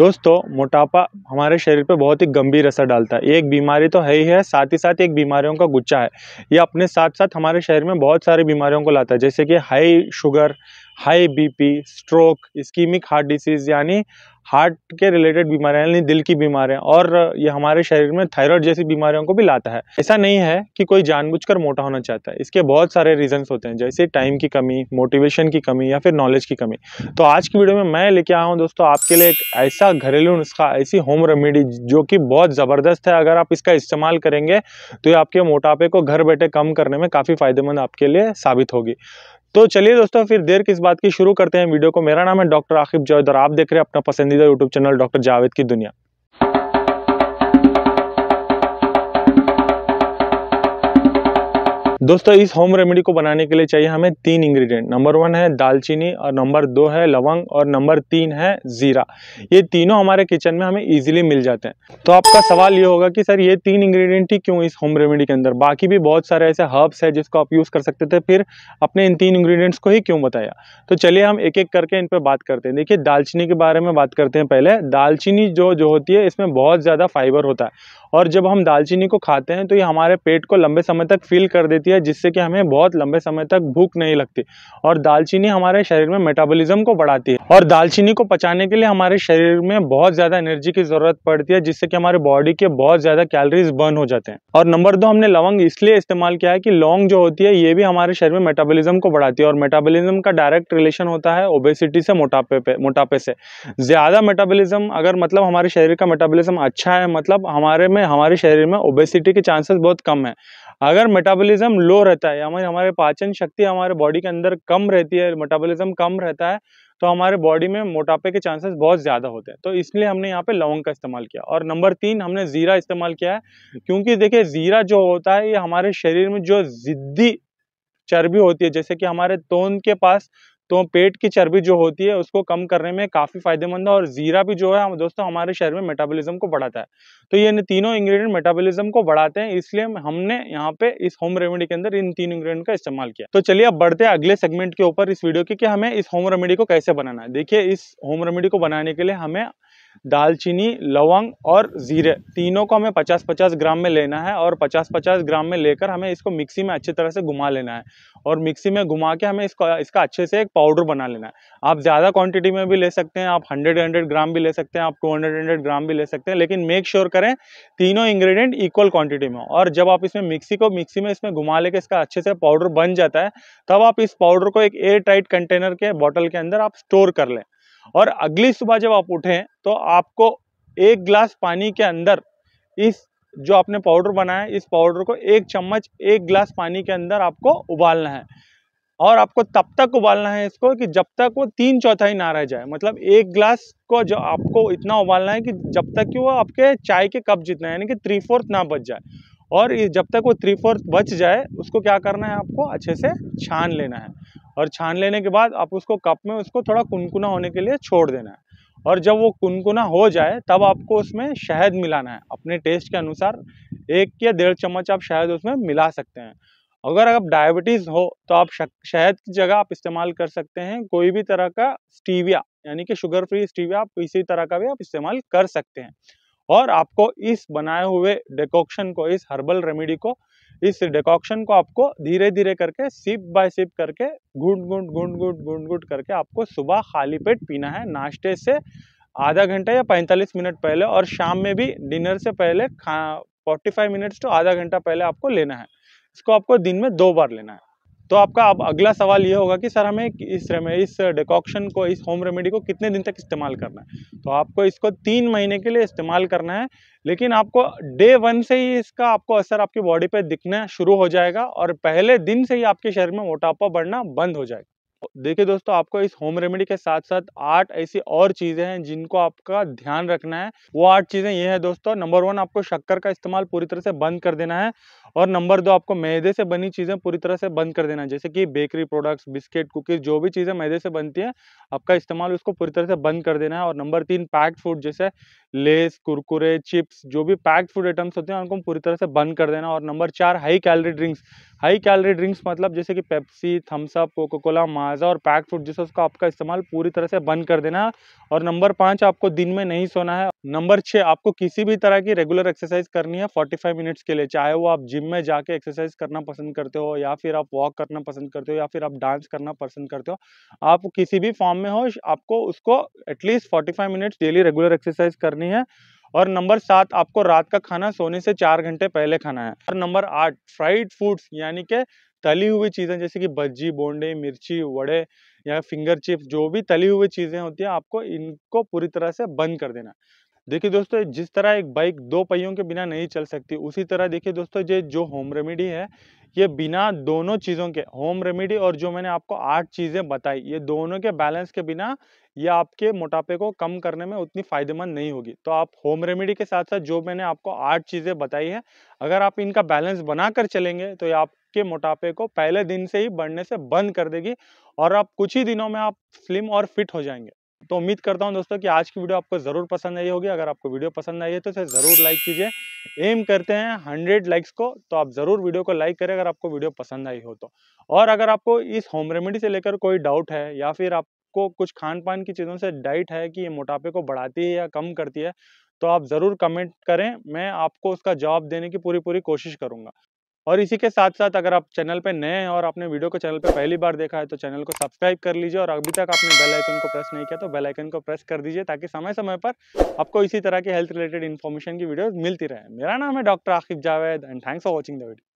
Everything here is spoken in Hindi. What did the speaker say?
दोस्तों मोटापा हमारे शरीर पर बहुत ही गंभीर असर डालता है ये एक बीमारी तो है ही है साथ ही साथ एक बीमारियों का गुच्छा है ये अपने साथ साथ हमारे शरीर में बहुत सारी बीमारियों को लाता है जैसे कि high sugar high BP stroke ischaemic heart disease यानी हार्ट के रिलेटेड बीमारियां यानी दिल की बीमारियां और ये हमारे शरीर में थायराइड जैसी बीमारियों को भी लाता है ऐसा नहीं है कि कोई जानबूझकर मोटा होना चाहता है इसके बहुत सारे रीजंस होते हैं जैसे टाइम की कमी मोटिवेशन की कमी या फिर नॉलेज की कमी तो आज की वीडियो में मैं लेके आया हूँ दोस्तों आपके लिए एक ऐसा घरेलू नुस्खा ऐसी होम रेमेडी जो कि बहुत ज़बरदस्त है अगर आप इसका इस्तेमाल करेंगे तो ये आपके मोटापे को घर बैठे कम करने में काफ़ी फ़ायदेमंद आपके लिए साबित होगी तो चलिए दोस्तों फिर देर किस बात की शुरू करते हैं वीडियो को मेरा नाम है डॉक्टर आकिब जावेद और आप देख रहे हैं अपना पसंदीदा यूट्यूब चैनल डॉक्टर जावेद की दुनिया दोस्तों इस होम रेमेडी को बनाने के लिए चाहिए हमें तीन इंग्रेडिएंट नंबर वन है दालचीनी और नंबर दो है लवंग और नंबर तीन है ज़ीरा ये तीनों हमारे किचन में हमें ईजिली मिल जाते हैं तो आपका सवाल ये होगा कि सर ये तीन इंग्रेडिएंट ही क्यों इस होम रेमेडी के अंदर बाकी भी बहुत सारे ऐसे हर्ब्स है जिसको आप यूज़ कर सकते थे फिर अपने इन तीन इंग्रीडियंट्स को ही क्यों बताया तो चलिए हम एक एक करके इन पर बात करते हैं देखिए दालचीनी के बारे में बात करते हैं पहले दालचीनी जो जो होती है इसमें बहुत ज़्यादा फाइबर होता है और जब हम दालचीनी को खाते हैं तो ये हमारे पेट को लंबे समय तक फील कर देती है जिससे कि हमें बहुत लंबे समय तक भूख नहीं लगती और दालचीनी हमारे शरीर में मेटाबॉलिज्म को बढ़ाती है और दालचीनी को पचाने के लिए हमारे शरीर में बहुत ज़्यादा एनर्जी की ज़रूरत पड़ती है जिससे कि हमारे बॉडी के बहुत ज़्यादा कैलरीज बर्न हो जाते हैं और नंबर दो हमने लवंग इसलिए इस्तेमाल किया है कि लौंग जो होती है ये भी हमारे शरीर में मेटाबोलिज्म को बढ़ाती है और मेटाबोलिज्म का डायरेक्ट रिलेशन होता है ओबेसिटी से मोटापे पे मोटापे से ज़्यादा मेटाबोलिज्म अगर मतलब हमारे शरीर का मेटाबोलिज्म अच्छा है मतलब हमारे में में हमारे शरीर में ओबेसिटी के चांसेस बहुत कम है अगर मेटाबॉलिज्म लो रहता है हमारे हमारे पाचन शक्ति हमारे बॉडी के अंदर कम रहती है मेटाबॉलिज्म कम रहता है तो हमारे बॉडी में मोटापे के चांसेस बहुत ज़्यादा होते हैं तो इसलिए हमने यहाँ पे लौंग का इस्तेमाल किया और नंबर तीन हमने ज़ीरा इस्तेमाल किया है क्योंकि देखिए ज़ीरा जो होता है ये हमारे शरीर में जो ज़िद्दी चर्बी होती है जैसे कि हमारे तोंद के पास तो पेट की चर्बी जो होती है उसको कम करने में काफ़ी फायदेमंद है और ज़ीरा भी जो है हम दोस्तों हमारे शरीर में मेटाबॉलिज्म को बढ़ाता है तो ये तीनों इंग्रेडिएंट मेटाबॉलिज्म को बढ़ाते हैं इसलिए हमने यहाँ पे इस होम रेमेडी के अंदर इन तीन इंग्रेडिएंट का इस्तेमाल किया तो चलिए अब बढ़ते हैं अगले सेगमेंट के ऊपर इस वीडियो के कि हमें इस होम रेमेडी को कैसे बनाना है देखिए इस होम रेमेडी को बनाने के लिए हमें दालचीनी लवंग और ज़ीरे तीनों को हमें 50-50 ग्राम में लेना है और 50-50 ग्राम में लेकर हमें इसको मिक्सी में अच्छी तरह से घुमा लेना है और मिक्सी में घुमा के हमें इसको इसका अच्छे से एक पाउडर बना लेना है आप ज़्यादा क्वांटिटी में भी ले सकते हैं आप 100 100 ग्राम भी ले सकते हैं आप 200 100 ग्राम भी ले सकते हैं लेकिन मेक श्योर sure करें तीनों इंग्रेडिएंट इक्वल क्वांटिटी में और जब आप इसमें मिक्सी को मिक्सी में इसमें घुमा लेके इसका अच्छे से पाउडर बन जाता है तब आप इस पाउडर को एक एयर टाइट कंटेनर के बॉटल के अंदर आप स्टोर कर लें और अगली सुबह जब आप उठें तो आपको एक गिलास पानी के अंदर इस जो आपने पाउडर बनाया इस पाउडर को एक चम्मच एक गिलास पानी के अंदर आपको उबालना है और आपको तब तक उबालना है इसको कि जब तक वो तीन चौथाई ना रह जाए मतलब एक गिलास को जो आपको इतना उबालना है कि जब तक कि वो आपके चाय के कप जितना यानी कि थ्री फोर्थ ना बच जाए और जब तक वो थ्री फोर्थ बच जाए उसको क्या करना है आपको अच्छे से छान लेना है और छान लेने के बाद आप उसको कप में उसको थोड़ा कुनकुना होने के लिए छोड़ देना है और जब वो कुनकुना हो जाए तब आपको उसमें शहद मिलाना है अपने टेस्ट के अनुसार एक या डेढ़ चम्मच आप शहद उसमें मिला सकते हैं अगर आप डायबिटीज़ हो तो आप शहद की जगह आप इस्तेमाल कर सकते हैं कोई भी तरह का स्टीविया यानी कि शुगर फ्री स्टीविया आप इसी तरह का भी आप इस्तेमाल कर सकते हैं और आपको इस बनाए हुए डेकोक्शन को इस हर्बल रेमेडी को इस डिकॉक्शन को आपको धीरे धीरे करके सिप बाय सिप करके घुट घुट घुट घुट घुट घुट करके आपको सुबह खाली पेट पीना है नाश्ते से आधा घंटा या 45 मिनट पहले और शाम में भी डिनर से पहले खा 45 मिनट्स टू तो आधा घंटा पहले आपको लेना है इसको आपको दिन में दो बार लेना है तो आपका अब अगला सवाल ये होगा कि सर हमें इस रेमे इस डिकॉक्शन को इस होम रेमेडी को कितने दिन तक इस्तेमाल करना है तो आपको इसको तीन महीने के लिए इस्तेमाल करना है लेकिन आपको डे वन से ही इसका आपको असर आपकी बॉडी पे दिखना शुरू हो जाएगा और पहले दिन से ही आपके शरीर में मोटापा बढ़ना बंद हो जाएगा देखिए दोस्तों आपको इस होम रेमेडी के साथ साथ आठ ऐसी और चीज़ें हैं जिनको आपका ध्यान रखना है वो आठ चीज़ें ये है दोस्तों नंबर वन आपको शक्कर का इस्तेमाल पूरी तरह से बंद कर देना है और नंबर दो आपको मैदे से बनी चीज़ें पूरी तरह से बंद कर देना है जैसे कि बेकरी प्रोडक्ट्स बिस्किट कुकीज़ जो भी चीज़ें मैदे से बनती है आपका इस्तेमाल उसको पूरी तरह से बंद कर देना है और नंबर तीन पैक्ड फूड जैसे लेस कुरकुरे चिप्स जो भी पैक्ड फूड आइटम्स होते हैं उनको पूरी तरह से बंद कर देना और नंबर चार high calorie drinks high calorie drinks मतलब जैसे कि पेप्सी थम्सअप कोको कोला मार माजा और पैक फ्रूट जूस उसका आपका इस्तेमाल पूरी तरह से बंद कर देना और नंबर पाँच आपको दिन में नहीं सोना है नंबर छः आपको किसी भी तरह की रेगुलर एक्सरसाइज करनी है 45 मिनट्स के लिए चाहे वो आप जिम में जाके एक्सरसाइज करना पसंद करते हो या फिर आप वॉक करना पसंद करते हो या फिर आप डांस करना पसंद करते हो आप किसी भी फॉर्म में हो आपको उसको at least 45 minutes daily regular exercise करनी है और नंबर सात आपको रात का खाना सोने से चार घंटे पहले खाना है और नंबर आठ फ्राइड फूड्स यानी कि तली हुई चीज़ें जैसे कि भज्जी बोंडे मिर्ची वड़े या फिंगर चिप्स जो भी तली हुई चीज़ें होती हैं आपको इनको पूरी तरह से बंद कर देना देखिए दोस्तों जिस तरह एक बाइक दो पहियों के बिना नहीं चल सकती उसी तरह देखिए दोस्तों ये जो होम रेमेडी है ये बिना दोनों चीज़ों के होम रेमेडी और जो मैंने आपको आठ चीज़ें बताई ये दोनों के बैलेंस के बिना ये आपके मोटापे को कम करने में उतनी फ़ायदेमंद नहीं होगी तो आप होम रेमेडी के साथ साथ जो मैंने आपको आठ चीज़ें बताई है अगर आप इनका बैलेंस बना कर चलेंगे तो ये आपके मोटापे को पहले दिन से ही बढ़ने से बंद कर देगी और आप कुछ ही दिनों में आप स्लिम और फिट हो जाएंगे तो उम्मीद करता हूं दोस्तों कि आज की वीडियो आपको ज़रूर पसंद आई होगी अगर आपको वीडियो पसंद आई है तो इसे ज़रूर लाइक कीजिए एम करते हैं हंड्रेड लाइक्स को तो आप ज़रूर वीडियो को लाइक करें अगर आपको वीडियो पसंद आई हो तो और अगर आपको इस होम रेमेडी से लेकर कोई डाउट है या फिर आपको कुछ खान पान की चीज़ों से डाइट है कि ये मोटापे को बढ़ाती है या कम करती है तो आप ज़रूर कमेंट करें मैं आपको उसका जवाब देने की पूरी पूरी कोशिश करूँगा और इसी के साथ साथ अगर आप चैनल पे नए हैं और आपने वीडियो को चैनल पे पहली बार देखा है तो चैनल को सब्सक्राइब कर लीजिए और अभी तक आपने बेल आइकन को प्रेस नहीं किया तो बेल आइकन को प्रेस कर दीजिए ताकि समय समय पर आपको इसी तरह की हेल्थ रिलेटेड इन्फॉर्मेशन की वीडियो मिलती रहे मेरा नाम है doctor Aqib Javed and thanks for watching the video